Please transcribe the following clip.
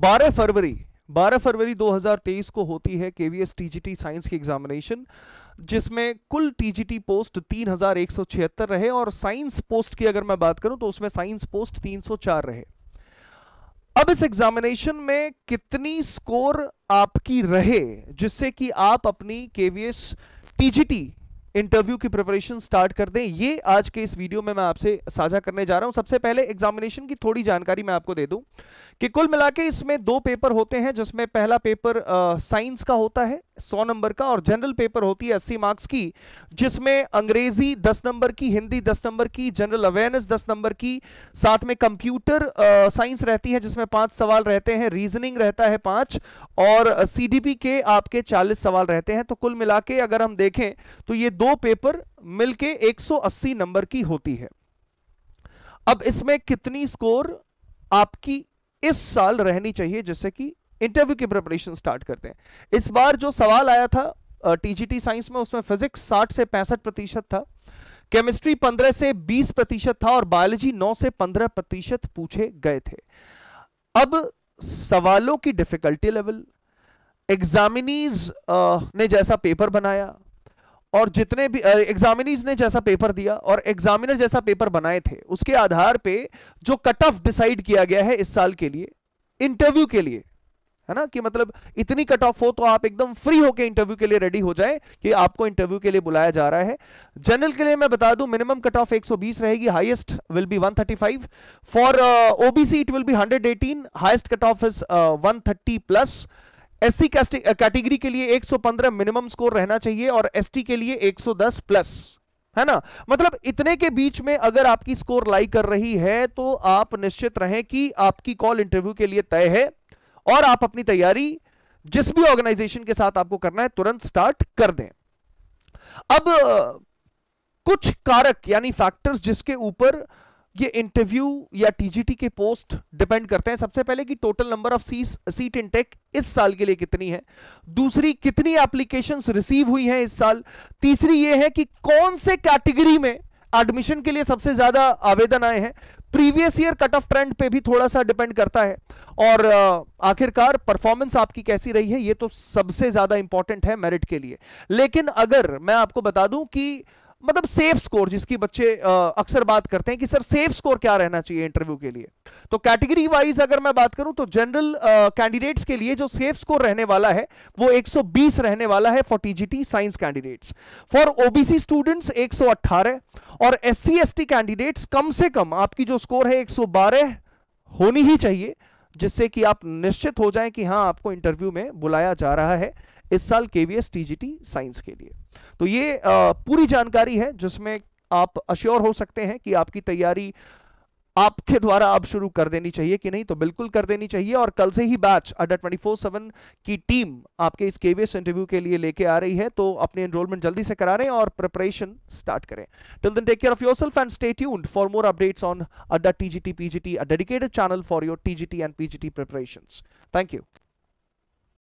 12 फरवरी 12 फरवरी 2023 को होती है केवीएस टीजीटी साइंस की एग्जामिनेशन जिसमें कुल टीजीटी पोस्ट 3176 रहे और साइंस पोस्ट की अगर मैं बात करूं तो उसमें साइंस पोस्ट 304 रहे अब इस एग्जामिनेशन में कितनी स्कोर आपकी रहे जिससे कि आप अपनी केवीएस टीजीटी इंटरव्यू की प्रिपरेशन स्टार्ट कर दें ये आज के इस वीडियो में मैं आपसे साझा करने जा रहा हूं सबसे पहले एग्जामिनेशन की थोड़ी जानकारी मैं आपको दे दूं कि कुल मिला इसमें दो पेपर होते हैं जिसमें पहला पेपर साइंस का होता है सौ नंबर का और जनरल पेपर होती है अस्सी मार्क्स की जिसमें अंग्रेजी दस नंबर की हिंदी दस नंबर की जनरल अवेयरनेस दस नंबर की साथ में कंप्यूटर साइंस रहती है जिसमें पांच सवाल रहते हैं रीजनिंग रहता है पांच और सीडीपी के आपके चालीस सवाल रहते हैं तो कुल मिला अगर हम देखें तो ये दो पेपर मिलकर एक नंबर की होती है अब इसमें कितनी स्कोर आपकी इस साल रहनी चाहिए जैसे कि इंटरव्यू की प्रिपरेशन स्टार्ट करते हैं इस बार जो सवाल आया था टीजीटी साइंस में उसमें फिजिक्स साठ से पैंसठ प्रतिशत था केमिस्ट्री 15 से 20 प्रतिशत था और बायोलॉजी 9 से 15 प्रतिशत पूछे गए थे अब सवालों की डिफिकल्टी लेवल एग्जामिनीज ने जैसा पेपर बनाया और जितने भी एग्जामिनीज ने जैसा पेपर दिया और एग्जामिनर जैसा पेपर बनाए थे उसके आधार पे जो कट ऑफ डिसाइड किया गया है इस साल के लिए इंटरव्यू के लिए है ना कि मतलब इतनी कट ऑफ हो तो आप एकदम फ्री होकर इंटरव्यू के लिए रेडी हो जाए कि आपको इंटरव्यू के लिए बुलाया जा रहा है जनरल के लिए मैं बता दूं मिनिमम कट ऑफ 120 रहेगी highest will be 135 for OBC it will be 118 highest cut off is 130 plus S C category के लिए 115 मिनिमम स्कोर रहना चाहिए और एस के लिए एक प्लस है ना मतलब इतने के बीच में अगर आपकी स्कोर लाई कर रही है तो आप निश्चित रहें कि आपकी कॉल इंटरव्यू के लिए तय है और आप अपनी तैयारी जिस भी ऑर्गेनाइजेशन के साथ आपको करना है तुरंत स्टार्ट कर दें अब कुछ कारक यानी फैक्टर्स जिसके ऊपर ये इंटरव्यू या टीजीटी के पोस्ट डिपेंड करते हैं सबसे पहले कि total number of seat seat intake इस साल के लिए कितनी है दूसरी कितनी एप्लीकेशंस रिसीव हुई हैं इस साल तीसरी ये है कि कौन से कैटेगरी में एडमिशन के लिए सबसे ज्यादा आवेदन आए हैं previous year cut off trend पे भी थोड़ा सा डिपेंड करता है और आखिरकार परफॉर्मेंस आपकी कैसी रही है ये तो सबसे ज्यादा इंपॉर्टेंट है मेरिट के लिए लेकिन अगर मैं आपको बता दूं कि मतलब सेफ स्कोर जिसकी बच्चे अक्सर बात करते हैं कि सर सेफ स्कोर क्या रहना चाहिए इंटरव्यू के लिए तो कैटेगरी वाइज अगर मैं बात करूं तो जनरल कैंडिडेट्स के लिए जो सेफ स्कोर रहने वाला है वो 120 रहने वाला है for TGT science candidates for OBC students 118 और एस एसटी कैंडिडेट्स कम से कम आपकी जो स्कोर है एक होनी ही चाहिए जिससे कि आप निश्चित हो जाए कि हाँ आपको इंटरव्यू में बुलाया जा रहा है इस साल केवीएस टीजीटी साइंस के लिए तो ये पूरी जानकारी है जिसमें आप अश्योर हो सकते हैं कि आपकी तैयारी आपके द्वारा आप शुरू कर देनी चाहिए कि नहीं तो बिल्कुल कर देनी चाहिए और कल से ही batch Adda twenty four seven की टीम आपके इस केवीएस इंटरव्यू के लिए लेके आ रही है तो अपने एनरोलमेंट जल्दी से करा रहे हैं और प्रिपरेशन स्टार्ट करें till then take care of yourself and stay tuned for more updates on Adda TGT PGT a dedicated channel for your TGT and PGT preparation thank you